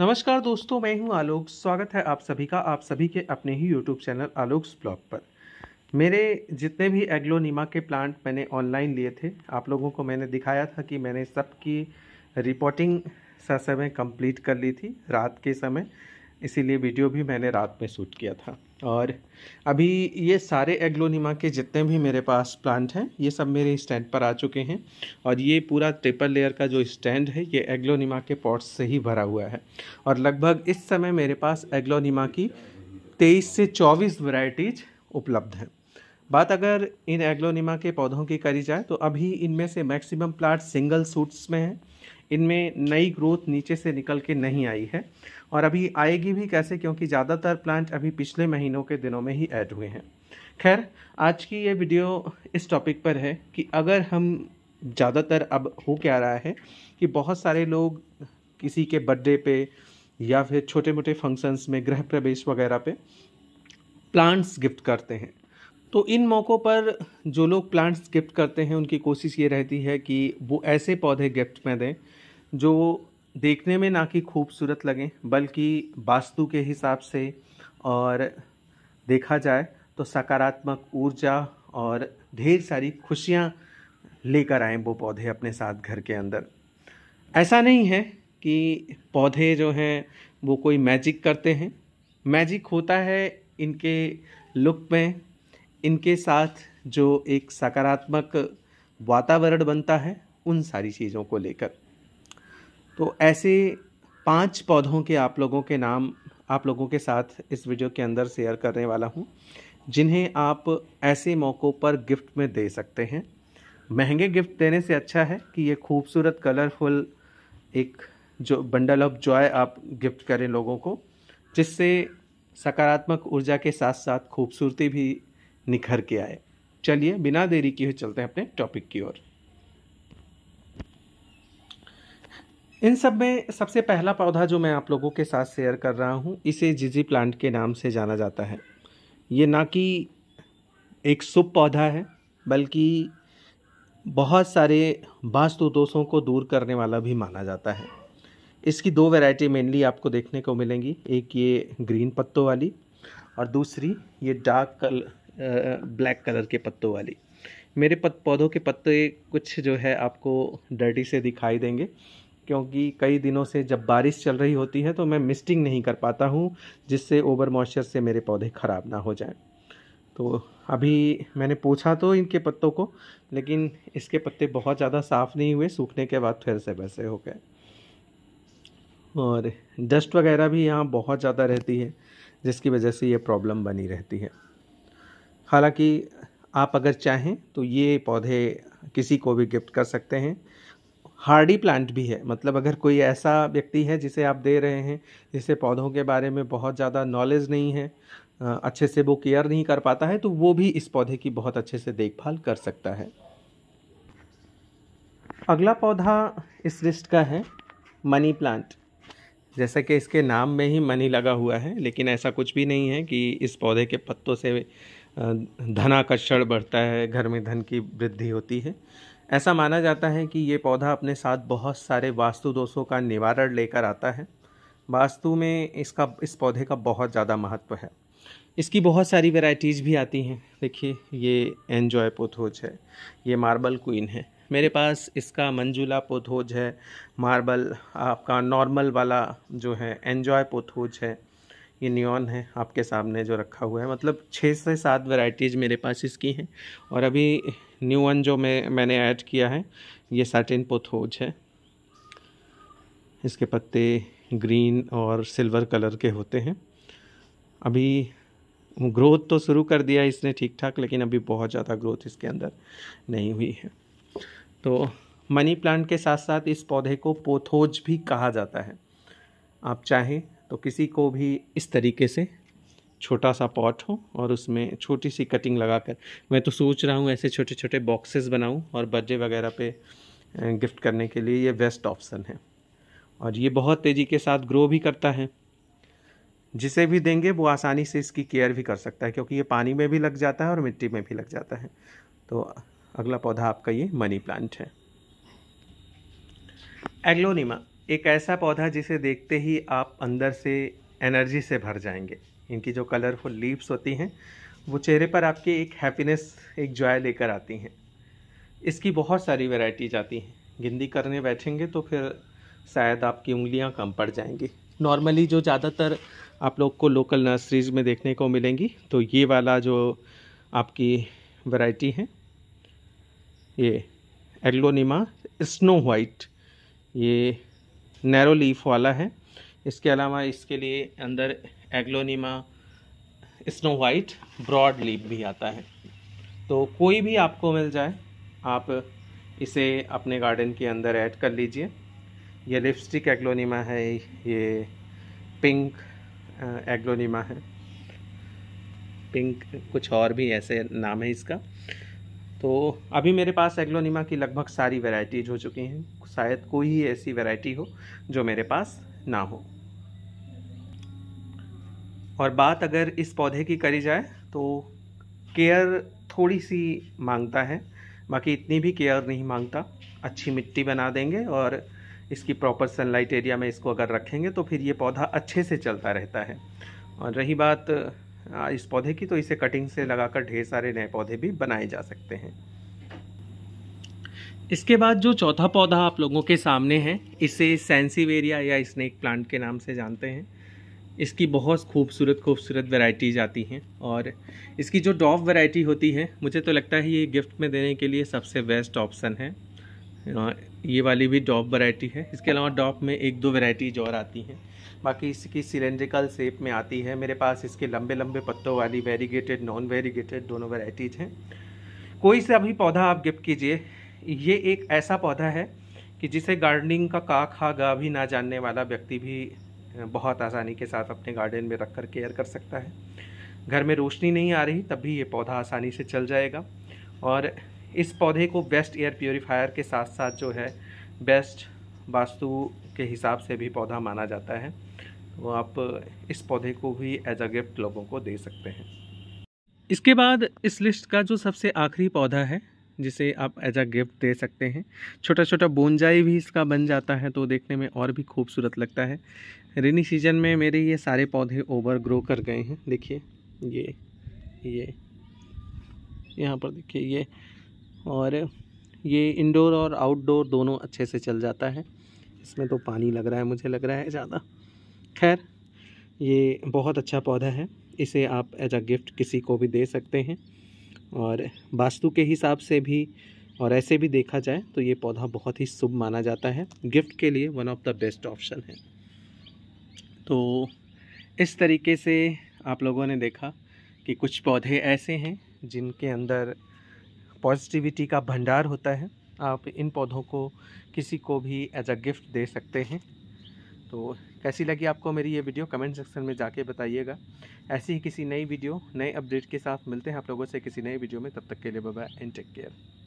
नमस्कार दोस्तों मैं हूं आलोक स्वागत है आप सभी का आप सभी के अपने ही यूट्यूब चैनल आलोक्स ब्लॉग पर मेरे जितने भी एग्लोनीमा के प्लांट मैंने ऑनलाइन लिए थे आप लोगों को मैंने दिखाया था कि मैंने सबकी रिपोर्टिंग समय कंप्लीट कर ली थी रात के समय इसीलिए वीडियो भी मैंने रात में शूट किया था और अभी ये सारे एग्लोनिमा के जितने भी मेरे पास प्लांट हैं ये सब मेरे स्टैंड पर आ चुके हैं और ये पूरा ट्रिपल लेयर का जो स्टैंड है ये एग्लोनिमा के पॉट्स से ही भरा हुआ है और लगभग इस समय मेरे पास एग्लोनिमा की तेईस से चौबीस वैरायटीज उपलब्ध हैं बात अगर इन एग्लोनिमा के पौधों की करी जाए तो अभी इनमें से मैक्सिमम प्लांट सिंगल सूट्स में हैं इनमें नई ग्रोथ नीचे से निकल के नहीं आई है और अभी आएगी भी कैसे क्योंकि ज़्यादातर प्लांट अभी पिछले महीनों के दिनों में ही ऐड हुए हैं खैर आज की ये वीडियो इस टॉपिक पर है कि अगर हम ज़्यादातर अब हो क्या रहा है कि बहुत सारे लोग किसी के बर्थडे पे या फिर छोटे मोटे फंक्शंस में गृह प्रवेश वगैरह पे प्लांट्स गिफ्ट करते हैं तो इन मौक़ों पर जो लोग प्लांट्स गिफ्ट करते हैं उनकी कोशिश ये रहती है कि वो ऐसे पौधे गिफ्ट में दें जो देखने में ना कि खूबसूरत लगें बल्कि वास्तु के हिसाब से और देखा जाए तो सकारात्मक ऊर्जा और ढेर सारी खुशियाँ लेकर आएँ वो पौधे अपने साथ घर के अंदर ऐसा नहीं है कि पौधे जो हैं वो कोई मैजिक करते हैं मैजिक होता है इनके लुक में इनके साथ जो एक सकारात्मक वातावरण बनता है उन सारी चीज़ों को लेकर तो ऐसे पांच पौधों के आप लोगों के नाम आप लोगों के साथ इस वीडियो के अंदर शेयर करने वाला हूँ जिन्हें आप ऐसे मौक़ों पर गिफ्ट में दे सकते हैं महंगे गिफ्ट देने से अच्छा है कि ये खूबसूरत कलरफुल एक जो बंडल ऑफ जॉय आप गिफ्ट करें लोगों को जिससे सकारात्मक ऊर्जा के साथ साथ खूबसूरती भी निखर के आए चलिए बिना देरी किए चलते हैं अपने टॉपिक की ओर इन सब में सबसे पहला पौधा जो मैं आप लोगों के साथ शेयर कर रहा हूँ इसे जीजी प्लांट के नाम से जाना जाता है ये ना कि एक शुभ पौधा है बल्कि बहुत सारे वास्तु दोषों को दूर करने वाला भी माना जाता है इसकी दो वैरायटी मेनली आपको देखने को मिलेंगी एक ये ग्रीन पत्तों वाली और दूसरी ये डार्क कलर ब्लैक कलर के पत्तों वाली मेरे पत पौधों के पत्ते कुछ जो है आपको डर्टी से दिखाई देंगे क्योंकि कई दिनों से जब बारिश चल रही होती है तो मैं मिस्टिंग नहीं कर पाता हूँ जिससे ओवर मॉइस्चर से मेरे पौधे ख़राब ना हो जाएं तो अभी मैंने पूछा तो इनके पत्तों को लेकिन इसके पत्ते बहुत ज़्यादा साफ़ नहीं हुए सूखने के बाद फिर से वैसे हो गए और डस्ट वगैरह भी यहाँ बहुत ज़्यादा रहती है जिसकी वजह से ये प्रॉब्लम बनी रहती है हालांकि आप अगर चाहें तो ये पौधे किसी को भी गिफ्ट कर सकते हैं हार्डी प्लांट भी है मतलब अगर कोई ऐसा व्यक्ति है जिसे आप दे रहे हैं जिसे पौधों के बारे में बहुत ज़्यादा नॉलेज नहीं है अच्छे से वो केयर नहीं कर पाता है तो वो भी इस पौधे की बहुत अच्छे से देखभाल कर सकता है अगला पौधा इस लिस्ट का है मनी प्लांट जैसा कि इसके नाम में ही मनी लगा हुआ है लेकिन ऐसा कुछ भी नहीं है कि इस पौधे के पत्तों से धनाकर्षण बढ़ता है घर में धन की वृद्धि होती है ऐसा माना जाता है कि ये पौधा अपने साथ बहुत सारे वास्तु दोषों का निवारण लेकर आता है वास्तु में इसका इस पौधे का बहुत ज़्यादा महत्व है इसकी बहुत सारी वेराइटीज़ भी आती हैं देखिए ये एन्जॉय पोथोज है ये मार्बल क्वीन है मेरे पास इसका मंजुला पोथोज है मार्बल आपका नॉर्मल वाला जो है एन्जॉय पोथोज है ये नियॉन है आपके सामने जो रखा हुआ है मतलब छः से सात वेराइटीज़ मेरे पास इसकी हैं और अभी न्यू वन जो मैं मैंने ऐड किया है ये सैटिन पोथोज है इसके पत्ते ग्रीन और सिल्वर कलर के होते हैं अभी ग्रोथ तो शुरू कर दिया इसने ठीक ठाक लेकिन अभी बहुत ज़्यादा ग्रोथ इसके अंदर नहीं हुई है तो मनी प्लांट के साथ साथ इस पौधे को पोथोज भी कहा जाता है आप चाहें तो किसी को भी इस तरीके से छोटा सा पॉट हो और उसमें छोटी सी कटिंग लगा कर मैं तो सोच रहा हूँ ऐसे छोटे छोटे बॉक्सेस बनाऊँ और बर्थडे वगैरह पे गिफ्ट करने के लिए ये बेस्ट ऑप्शन है और ये बहुत तेज़ी के साथ ग्रो भी करता है जिसे भी देंगे वो आसानी से इसकी केयर भी कर सकता है क्योंकि ये पानी में भी लग जाता है और मिट्टी में भी लग जाता है तो अगला पौधा आपका ये मनी प्लांट है एग्लोनीमा एक ऐसा पौधा जिसे देखते ही आप अंदर से एनर्जी से भर जाएंगे इनकी जो कलरफुल लीव्स होती हैं वो चेहरे पर आपके एक हैप्पीनेस एक जॉय लेकर आती हैं इसकी बहुत सारी वेराइटीज आती हैं गिनती करने बैठेंगे तो फिर शायद आपकी उंगलियां कम पड़ जाएंगी नॉर्मली जो ज़्यादातर आप लोग को लोकल नर्सरीज में देखने को मिलेंगी तो ये वाला जो आपकी वैरायटी है ये एग्लोनिमा स्नो वाइट ये नैरो लीफ वाला है इसके अलावा इसके लिए अंदर aglaonema snow white broad leaf भी आता है तो कोई भी आपको मिल जाए आप इसे अपने गार्डन के अंदर ऐड कर लीजिए ये लिपस्टिक एग्लोनीमा है ये पिंक एग्लोनीमा है पिंक कुछ और भी ऐसे नाम है इसका तो अभी मेरे पास एग्लोनिमा की लगभग सारी वैरायटीज हो चुकी हैं शायद कोई ही ऐसी वैरायटी हो जो मेरे पास ना हो और बात अगर इस पौधे की करी जाए तो केयर थोड़ी सी मांगता है बाकी इतनी भी केयर नहीं मांगता अच्छी मिट्टी बना देंगे और इसकी प्रॉपर सनलाइट एरिया में इसको अगर रखेंगे तो फिर ये पौधा अच्छे से चलता रहता है और रही बात हाँ, इस पौधे की तो इसे कटिंग से लगाकर ढेर सारे नए पौधे भी बनाए जा सकते हैं इसके बाद जो चौथा पौधा आप लोगों के सामने है इसे सेंसीवेरिया या स्नेक प्लांट के नाम से जानते हैं इसकी बहुत खूबसूरत खूबसूरत वैरायटीज आती हैं और इसकी जो टॉप वैरायटी होती है मुझे तो लगता है ये गिफ्ट में देने के लिए सबसे बेस्ट ऑप्शन है ये वाली भी डॉप वैरायटी है इसके अलावा डॉप में एक दो वैरायटीज और आती हैं बाकी इसकी सिलेंड्रिकल शेप में आती है मेरे पास इसके लंबे लंबे पत्तों वाली वेरीगेटेड नॉन वेरीगेटेड दोनों वैरायटीज हैं कोई सा भी पौधा आप गिफ्ट कीजिए ये एक ऐसा पौधा है कि जिसे गार्डनिंग का का खा गा भी ना जानने वाला व्यक्ति भी बहुत आसानी के साथ अपने गार्डन में रख कर केयर कर सकता है घर में रोशनी नहीं आ रही तब भी ये पौधा आसानी से चल जाएगा और इस पौधे को बेस्ट एयर प्योरीफायर के साथ साथ जो है बेस्ट वास्तु के हिसाब से भी पौधा माना जाता है तो आप इस पौधे को भी एज अ गिफ्ट लोगों को दे सकते हैं इसके बाद इस लिस्ट का जो सबसे आखिरी पौधा है जिसे आप एज अ गिफ्ट दे सकते हैं छोटा छोटा बोनजाई भी इसका बन जाता है तो देखने में और भी खूबसूरत लगता है रेनी सीजन में मेरे ये सारे पौधे ओवर ग्रो कर गए हैं देखिए ये ये यहाँ पर देखिए ये और ये इंडोर और आउटडोर दोनों अच्छे से चल जाता है इसमें तो पानी लग रहा है मुझे लग रहा है ज़्यादा खैर ये बहुत अच्छा पौधा है इसे आप एज अ गिफ्ट किसी को भी दे सकते हैं और वास्तु के हिसाब से भी और ऐसे भी देखा जाए तो ये पौधा बहुत ही शुभ माना जाता है गिफ्ट के लिए one of the best option है तो इस तरीके से आप लोगों ने देखा कि कुछ पौधे ऐसे हैं जिनके अंदर पॉजिटिविटी का भंडार होता है आप इन पौधों को किसी को भी एज अ गिफ्ट दे सकते हैं तो कैसी लगी आपको मेरी ये वीडियो कमेंट सेक्शन में जाके बताइएगा ऐसी ही किसी नई वीडियो नए अपडेट के साथ मिलते हैं आप लोगों से किसी नए वीडियो में तब तक के लिए बाय एंड टेक केयर